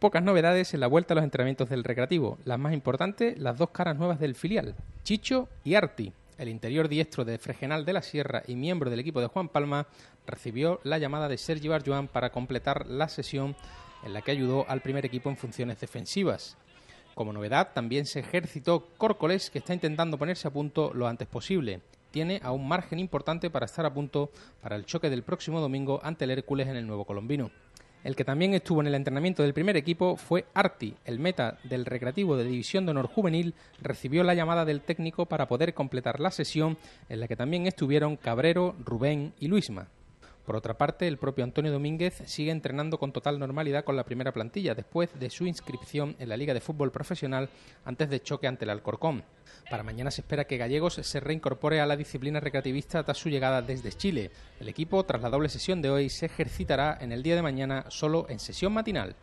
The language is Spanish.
Pocas novedades en la vuelta a los entrenamientos del recreativo. Las más importantes, las dos caras nuevas del filial, Chicho y Arti. El interior diestro de Fregenal de la Sierra y miembro del equipo de Juan Palma recibió la llamada de Sergi Barjuan para completar la sesión en la que ayudó al primer equipo en funciones defensivas. Como novedad, también se ejercitó Córcoles, que está intentando ponerse a punto lo antes posible. Tiene aún margen importante para estar a punto para el choque del próximo domingo ante el Hércules en el Nuevo Colombino. El que también estuvo en el entrenamiento del primer equipo fue Arti, el meta del recreativo de División de Honor Juvenil, recibió la llamada del técnico para poder completar la sesión en la que también estuvieron Cabrero, Rubén y Luisma. Por otra parte, el propio Antonio Domínguez sigue entrenando con total normalidad con la primera plantilla después de su inscripción en la Liga de Fútbol Profesional antes de choque ante el Alcorcón. Para mañana se espera que Gallegos se reincorpore a la disciplina recreativista tras su llegada desde Chile. El equipo, tras la doble sesión de hoy, se ejercitará en el día de mañana solo en sesión matinal.